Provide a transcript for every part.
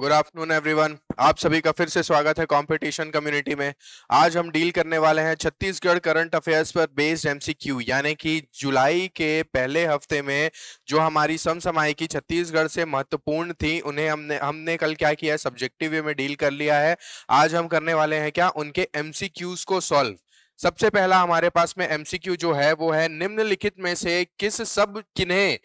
Good afternoon everyone आप सभी का फिर से स्वागत है कंपटीशन कम्युनिटी में आज हम डील करने वाले हैं छत्तीसगढ़ करंट अफेयर्स पर बेस्ड एमसीक्यू यानी कि जुलाई के पहले हफ्ते में जो हमारी की छत्तीसगढ़ से महत्वपूर्ण थी उन्हें हमने हमने कल क्या किया है सब्जेक्टिव में डील कर लिया है आज हम करने वाले हैं क्या उनके एम को सॉल्व सबसे पहला हमारे पास में एमसीक्यू जो है वो है निम्नलिखित में से किस सब किन्हें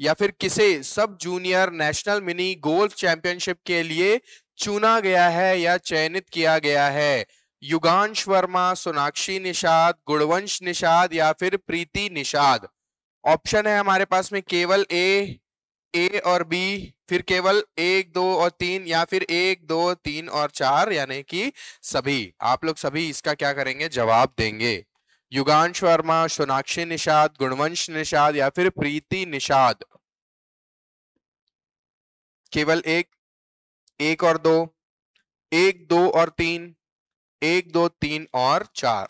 या फिर किसे sub junior national mini golf championship के लिए चुना गया है या चयनित किया गया है युगांश वर्मा सोनाक्षी निषाद गुणवंश निषाद या फिर प्रीति निषाद ऑप्शन है हमारे पास में केवल ए ए और बी फिर केवल एक दो और तीन या फिर एक दो तीन और चार यानी कि सभी आप लोग सभी इसका क्या करेंगे जवाब देंगे युगांश वर्मा सोनाक्षी निषाद गुणवंश निषाद या फिर प्रीति निषाद केवल एक एक और दो एक दो और तीन एक दो तीन और चार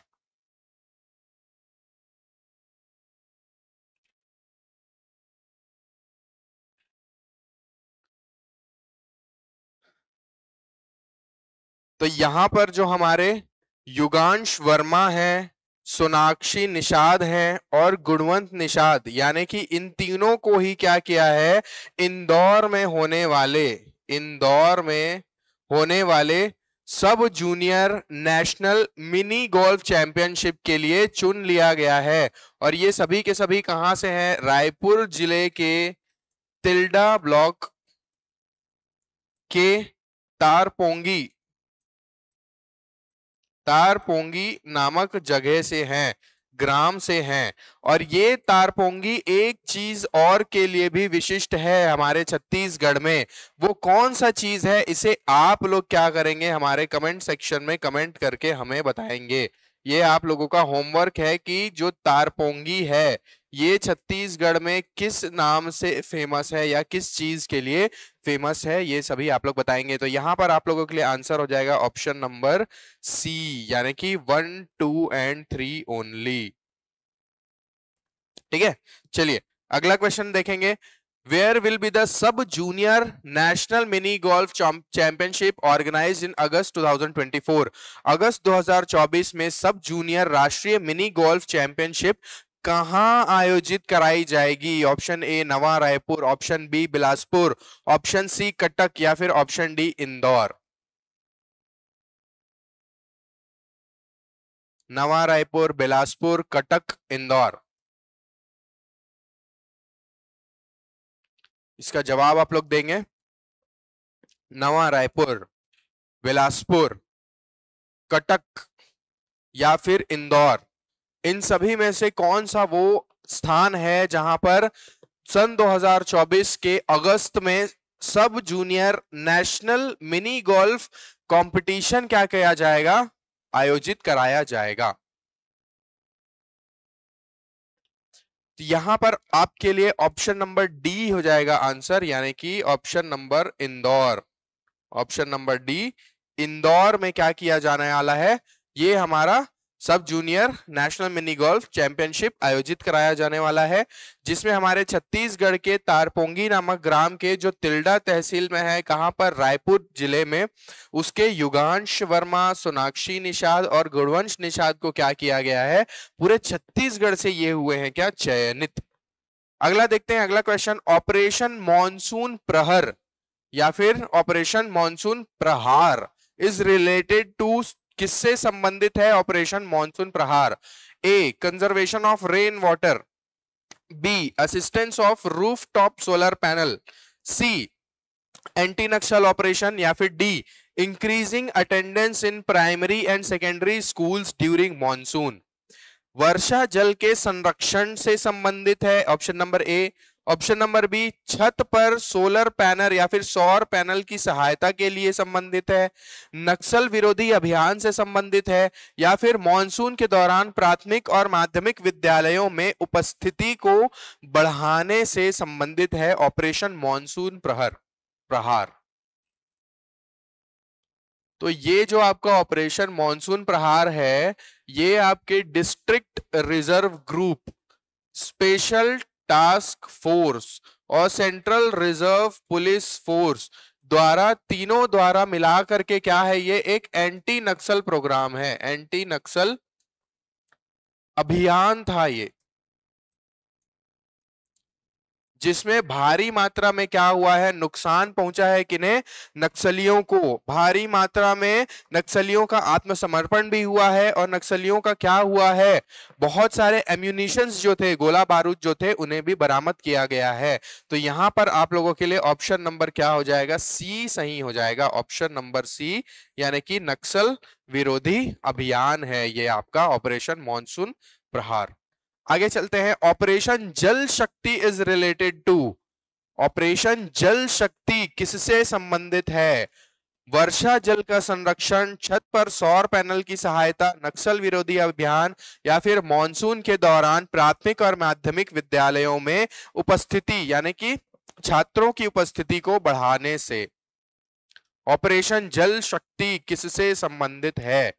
तो यहां पर जो हमारे युगांश वर्मा है सोनाक्षी निषाद हैं और गुणवंत निषाद यानी कि इन तीनों को ही क्या किया है इंदौर में होने वाले इंदौर में होने वाले sub junior national mini golf championship के लिए चुन लिया गया है और ये सभी के सभी कहाँ से हैं रायपुर जिले के तिल्डा ब्लॉक के तारपोंगी तारपोंगी नामक जगह से हैं ग्राम से हैं और ये तारपोंगी एक चीज और के लिए भी विशिष्ट है हमारे छत्तीसगढ़ में वो कौन सा चीज है इसे आप लोग क्या करेंगे हमारे कमेंट सेक्शन में कमेंट करके हमें बताएंगे ये आप लोगों का होमवर्क है कि जो तारपोंगी है ये छत्तीसगढ़ में किस नाम से फेमस है या किस चीज के लिए फेमस है ये सभी आप लोग बताएंगे तो यहाँ पर आप लोगों के लिए आंसर हो जाएगा ऑप्शन नंबर सी यानी कि one two and three only ठीक है चलिए अगला क्वेश्चन देखेंगे where will be the sub junior national mini golf championship organized in august 2024 अगस्त 2024 में सब जूनियर राष्ट्रीय मिनी गोल्फ चैंपियनशिप कहाँ आयोजित कराई जाएगी option A Nava Raipur option B Bilaspur option C Cuttack या फिर ऑप्शन डी इंदौर नवा रायपुर बिलासपुर कटक इंदौर इसका जवाब आप लोग देंगे नवा रायपुर बिलासपुर कटक या फिर इंदौर इन सभी में से कौन सा वो स्थान है जहां पर सन 2024 के अगस्त में sub junior national mini golf competition क्या किया जाएगा आयोजित कराया जाएगा तो यहां पर आपके लिए ऑप्शन नंबर डी हो जाएगा आंसर यानी कि option number Indore option number D Indore में क्या किया जाने वाला है ये हमारा sub junior national mini golf championship आयोजित कराया जाने वाला है जिसमें हमारे छत्तीसगढ़ के तारपोंगी नामक ग्राम के जो तिल्डा तहसील में है कहां पर रायपुर जिले में उसके युगांश वर्मा सोनाक्षी निषाद और गुणवंश निषाद को क्या किया गया है पूरे छत्तीसगढ़ से ये हुए हैं क्या चयनित अगला देखते हैं अगला क्वेश्चन ऑपरेशन मानसून प्रहर या फिर ऑपरेशन मानसून प्रहार इज रिलेटेड टू किससे संबंधित है ऑपरेशन मॉनसून प्रहार A conservation of rain water B assistance of roof top solar panel C anti Naxal operation या फिर D increasing attendance in primary and secondary schools during monsoon वर्षा जल के संरक्षण से संबंधित है option number A option number B छत पर सोलर पैनल या फिर सौर पैनल की सहायता के लिए संबंधित है नक्सल विरोधी अभियान से संबंधित है या फिर मानसून के दौरान प्राथमिक और माध्यमिक विद्यालयों में उपस्थिति को बढ़ाने से संबंधित है ऑपरेशन मानसून प्रहर प्रहार तो ये जो आपका ऑपरेशन मानसून प्रहार है ये आपके district reserve group special task force और सेंट्रल रिजर्व पुलिस फोर्स द्वारा तीनों द्वारा मिला करके क्या है ये एक एंटी नक्सल प्रोग्राम है एंटी नक्सल अभियान था ये जिसमें भारी मात्रा में क्या हुआ है नुकसान पहुंचा है किन्हें नक्सलियों को भारी मात्रा में नक्सलियों का आत्मसमर्पण भी हुआ है और नक्सलियों का क्या हुआ है बहुत सारे एम्यूनिशन जो थे गोला बारूद जो थे उन्हें भी बरामद किया गया है तो यहां पर आप लोगों के लिए ऑप्शन नंबर क्या हो जाएगा सी सही हो जाएगा ऑप्शन नंबर सी यानी कि नक्सल विरोधी अभियान है ये आपका ऑपरेशन मानसून प्रहार आगे चलते हैं ऑपरेशन जल शक्ति इज रिलेटेड टू ऑपरेशन जल शक्ति किससे संबंधित है वर्षा जल का संरक्षण छत पर सौर पैनल की सहायता नक्सल विरोधी अभियान या फिर मॉनसून के दौरान प्राथमिक और माध्यमिक विद्यालयों में उपस्थिति यानी कि छात्रों की उपस्थिति को बढ़ाने से ऑपरेशन जल शक्ति किससे संबंधित है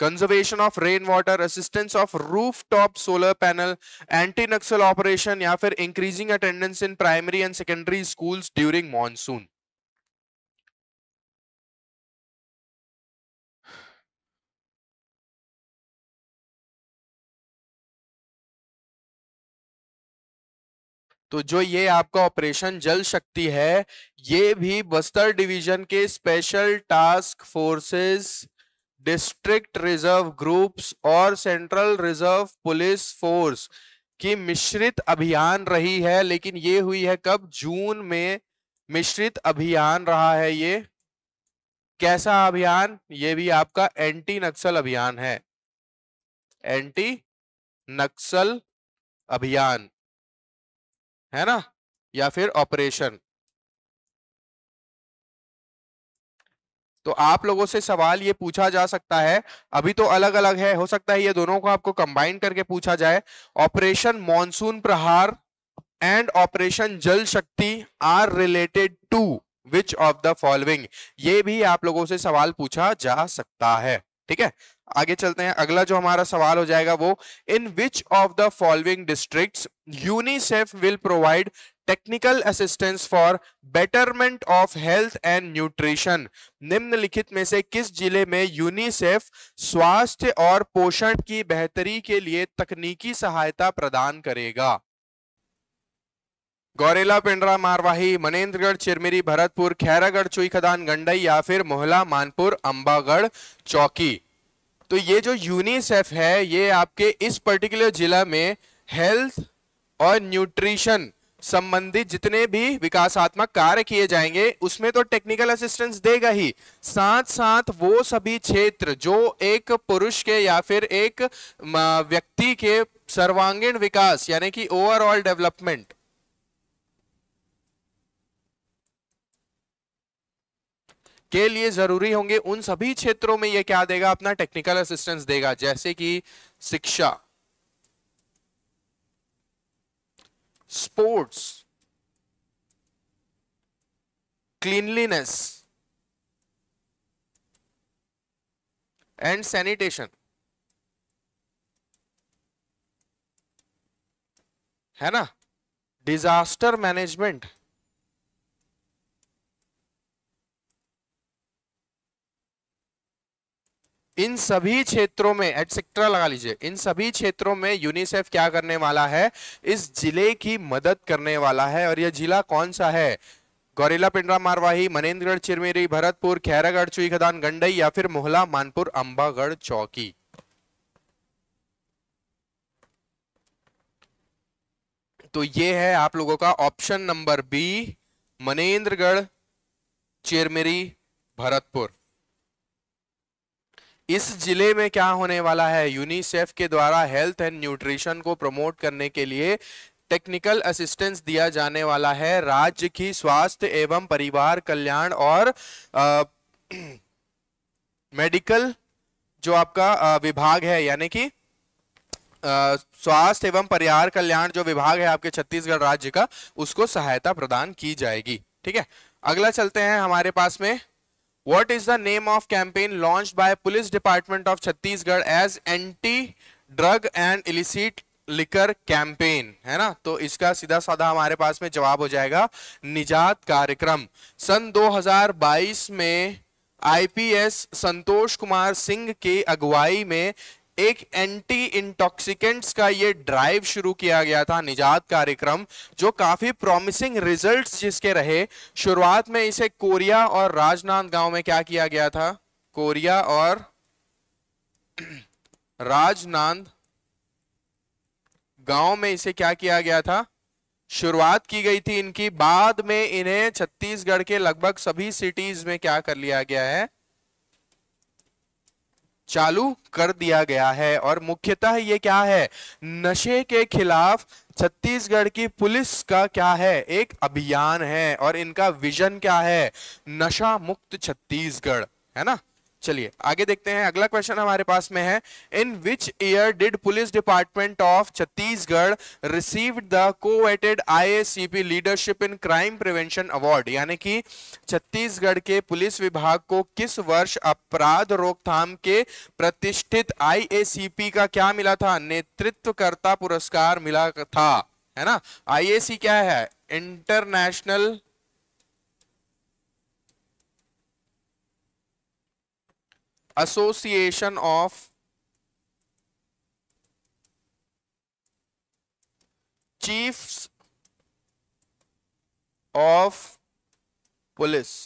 conservation of rain water assistance of roof top solar panel anti Naxal operation या फिर increasing attendance in primary and secondary school during monsoon तो जो ये आपका ऑपरेशन जल शक्ति है ये भी बस्तर डिवीजन के special task forces district reserve groups और सेंट्रल रिजर्व पुलिस फोर्स की मिश्रित अभियान रही है लेकिन ये हुई है कब जून में मिश्रित अभियान रहा है ये कैसा अभियान ये भी आपका एंटी नक्सल अभियान है एंटी नक्सल अभियान है ना या फिर ऑपरेशन तो आप लोगों से सवाल ये पूछा जा सकता है अभी तो अलग अलग है हो सकता है ये दोनों को आपको कंबाइन करके पूछा जाए ऑपरेशन मॉनसून प्रहार एंड ऑपरेशन जल शक्ति are related to which of the following ये भी आप लोगों से सवाल पूछा जा सकता है ठीक है आगे चलते हैं अगला जो हमारा सवाल हो जाएगा वो in which of the following districts UNICEF will provide technical assistance for betterment of health and nutrition निम्नलिखित में से किस जिले में यूनिसेफ स्वास्थ्य और पोषण की बेहतरी के लिए तकनीकी सहायता प्रदान करेगा गौरेला पिंडरा मारवाही मनेन्द्रगढ़ चिरमिरी भरतपुर खैरागढ़ चुई खदान गंडई या फिर मोहला मानपुर अंबागढ़ चौकी तो ये जो यूनिसेफ है ये आपके इस पर्टिकुलर जिला में हेल्थ और न्यूट्रिशन संबंधित जितने भी विकासात्मक कार्य किए जाएंगे उसमें तो टेक्निकल असिस्टेंस देगा ही साथ साथ वो सभी क्षेत्र जो एक पुरुष के या फिर एक व्यक्ति के सर्वांगीण विकास यानी कि ओवरऑल डेवलपमेंट के लिए जरूरी होंगे उन सभी क्षेत्रों में यह क्या देगा अपना टेक्निकल असिस्टेंस देगा जैसे कि शिक्षा ports, cleanliness and sanitation. है ना डिजास्टर मैनेजमेंट इन सभी क्षेत्रों में एटसेक्ट्रा लगा लीजिए इन सभी क्षेत्रों में यूनिसेफ क्या करने वाला है इस जिले की मदद करने वाला है और यह जिला कौन सा है गौरेला पिंडरा मारवाही मनेन्द्रगढ़ चिरमेरी भरतपुर खैरागढ़ चुई खदान गंडई या फिर मोहला मानपुर अंबागढ़ चौकी तो ये है आप लोगों का option number B Manendragarh Chirmiri Bharatpur इस जिले में क्या होने वाला है यूनिसेफ के द्वारा हेल्थ एंड न्यूट्रिशन को प्रमोट करने के लिए टेक्निकल असिस्टेंस दिया जाने वाला है राज्य की स्वास्थ्य एवं परिवार कल्याण और आ, मेडिकल जो आपका आ, विभाग है यानी कि स्वास्थ्य एवं परिवार कल्याण जो विभाग है आपके छत्तीसगढ़ राज्य का उसको सहायता प्रदान की जाएगी ठीक है अगला चलते हैं हमारे पास में what is the name of campaign launched by police department of chhattisgarh as anti drug and illicit liquor campaign है ना तो इसका सीधा साधा हमारे पास में जवाब हो जाएगा निजात कार्यक्रम सन 2022 में आईपीएस संतोष कुमार सिंह की अगुवाई में एक एंटी इंटॉक्सिकेंट्स का ये ड्राइव शुरू किया गया था निजात कार्यक्रम जो काफी प्रॉमिसिंग रिजल्ट्स जिसके रहे शुरुआत में इसे कोरिया और राजनांद गांव में क्या किया गया था कोरिया और राजनांद गांव में इसे क्या किया गया था शुरुआत की गई थी इनकी बाद में इन्हें छत्तीसगढ़ के लगभग सभी सिटीज में क्या कर लिया गया है चालू कर दिया गया है और मुख्यतः ये क्या है नशे के खिलाफ छत्तीसगढ़ की पुलिस का क्या है एक अभियान है और इनका विजन क्या है नशा मुक्त छत्तीसगढ़ है ना चलिए आगे देखते हैं अगला क्वेश्चन हमारे पास में है in which year did police department of Chhattisgarh received the coveted IACP leadership in crime prevention award यानी कि छत्तीसगढ़ के पुलिस विभाग को किस वर्ष अपराध रोकथाम के प्रतिष्ठित आईएसीपी का क्या मिला था नेतृत्वकर्ता पुरस्कार मिला था है ना आई क्या है international association of chiefs of police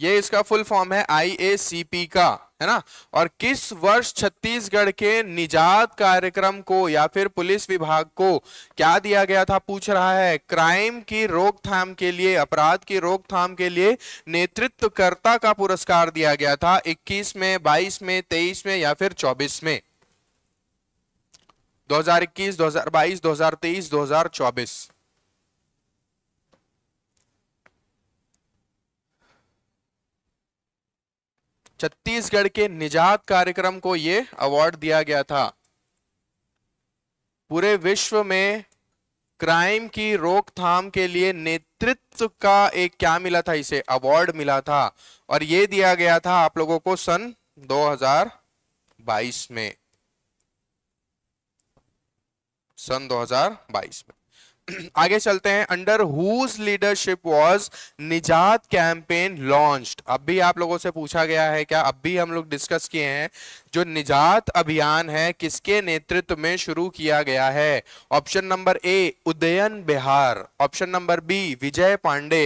ये इसका फुल फॉर्म है आईएसीपी का है ना और किस वर्ष छत्तीसगढ़ के निजात कार्यक्रम को या फिर पुलिस विभाग को क्या दिया गया था पूछ रहा है क्राइम की रोकथाम के लिए अपराध की रोकथाम के लिए नेतृत्वकर्ता का पुरस्कार दिया गया था 21 में 22 में 23 में या फिर 24 में 2021 2022 2023 2024 छत्तीसगढ़ के निजात कार्यक्रम को यह अवार्ड दिया गया था पूरे विश्व में क्राइम की रोकथाम के लिए नेतृत्व का एक क्या मिला था इसे अवार्ड मिला था और ये दिया गया था आप लोगों को सन 2022 में सन 2022 में आगे चलते हैं under whose leadership was Nijaat campaign launched अब भी आप लोगों से पूछा गया है क्या अब भी हम लोग डिस्कस किए हैं जो निजात अभियान है किसके नेतृत्व में शुरू किया गया है option number A Udayan Bihar option number B Vijay Pandey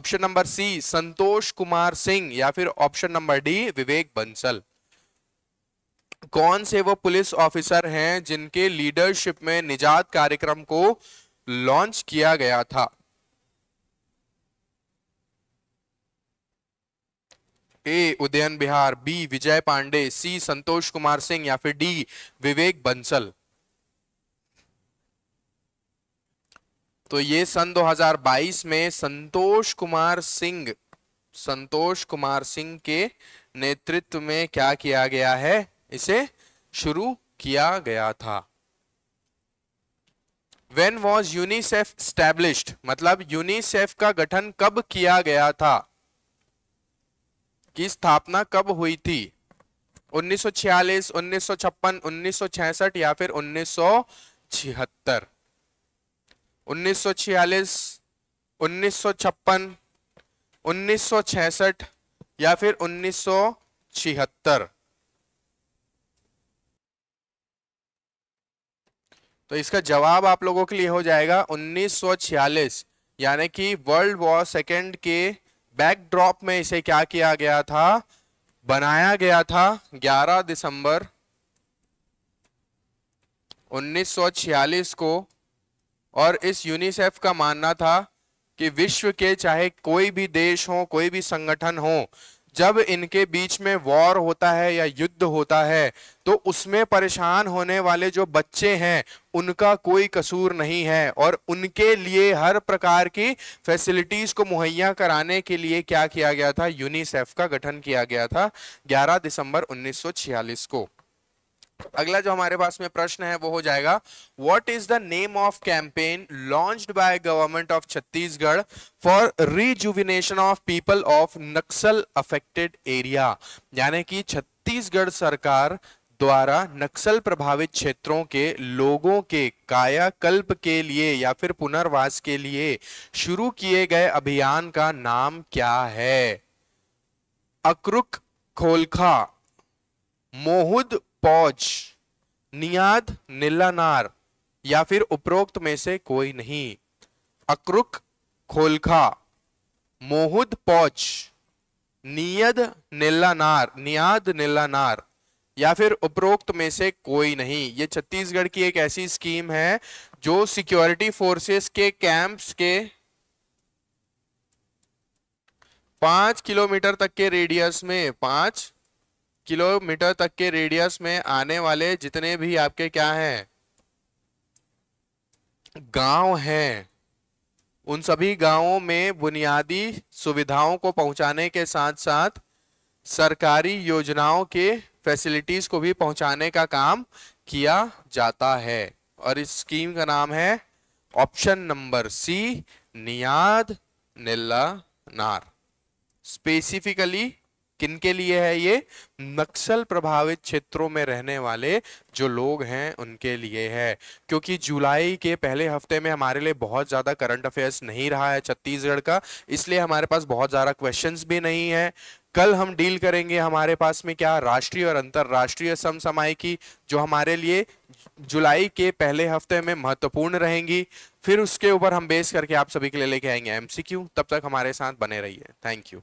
option number C Santosh Kumar Singh या फिर option number D Vivek Bansal कौन से वो पुलिस ऑफिसर हैं जिनके लीडरशिप में निजात कार्यक्रम को लॉन्च किया गया था A Udayan Bihar B Vijay Pandey C Santosh Kumar Singh या फिर डी विवेक बंसल तो ये सन 2022 में संतोष कुमार सिंह संतोष कुमार सिंह के नेतृत्व में क्या किया गया है इसे शुरू किया गया था वेन वॉज यूनिसेफ स्टैब्लिश्ड मतलब यूनिसेफ का गठन कब किया गया था की स्थापना कब हुई थी 1946, 1956, 1966 या फिर 1976 1946, 1956, 1966 या फिर 1976 तो इसका जवाब आप लोगों के लिए हो जाएगा 1946 यानी कि वर्ल्ड वॉर सेकेंड के बैकड्रॉप में इसे क्या किया गया था बनाया गया था 11 दिसंबर 1946 को और इस यूनिसेफ का मानना था कि विश्व के चाहे कोई भी देश हो कोई भी संगठन हो जब इनके बीच में वॉर होता है या युद्ध होता है तो उसमें परेशान होने वाले जो बच्चे हैं उनका कोई कसूर नहीं है और उनके लिए हर प्रकार की फैसिलिटीज को मुहैया कराने के लिए क्या किया गया था यूनिसेफ का गठन किया गया था 11 दिसंबर 1946 को अगला जो हमारे पास में प्रश्न है वो हो जाएगा what is the name of campaign launch by government of Chhattisgarh for rejuvenation of people of Naxal affected area यानी कि छत्तीसगढ़ सरकार द्वारा नक्सल प्रभावित क्षेत्रों के लोगों के कायाकल्प के लिए या फिर पुनर्वास के लिए शुरू किए गए अभियान का नाम क्या है अक्रुक खोलखा मोहुद पौज नियाद नीलानार या फिर उपरोक्त में से कोई नहीं अक्रुक खोलखा मोहुद पौच नियद नीलानार नियाद नीलानार या फिर उपरोक्त में से कोई नहीं ये छत्तीसगढ़ की एक ऐसी स्कीम है जो सिक्योरिटी फोर्सेस के कैंप्स के पांच किलोमीटर तक के रेडियस में पांच किलोमीटर तक के रेडियस में आने वाले जितने भी आपके क्या हैं गांव हैं उन सभी गांवों में बुनियादी सुविधाओं को पहुंचाने के साथ साथ सरकारी योजनाओं के फैसिलिटीज को भी पहुंचाने का काम किया जाता है और इस स्कीम का नाम है ऑप्शन नंबर सी नियाद निल्ला नार स्पेसिफिकली किन के लिए है ये नक्सल प्रभावित क्षेत्रों में रहने वाले जो लोग हैं उनके लिए है क्योंकि जुलाई के पहले हफ्ते में हमारे लिए बहुत ज़्यादा करंट अफेयर्स नहीं रहा है छत्तीसगढ़ का इसलिए हमारे पास बहुत ज़्यादा क्वेश्चंस भी नहीं है कल हम डील करेंगे हमारे पास में क्या राष्ट्रीय और अंतर्राष्ट्रीय समसमाय की जो हमारे लिए जुलाई के पहले हफ्ते में महत्वपूर्ण रहेंगी फिर उसके ऊपर हम बेस करके आप सभी के लिए लेके आएंगे एमसीक्यू तब तक हमारे साथ बने रहिए थैंक यू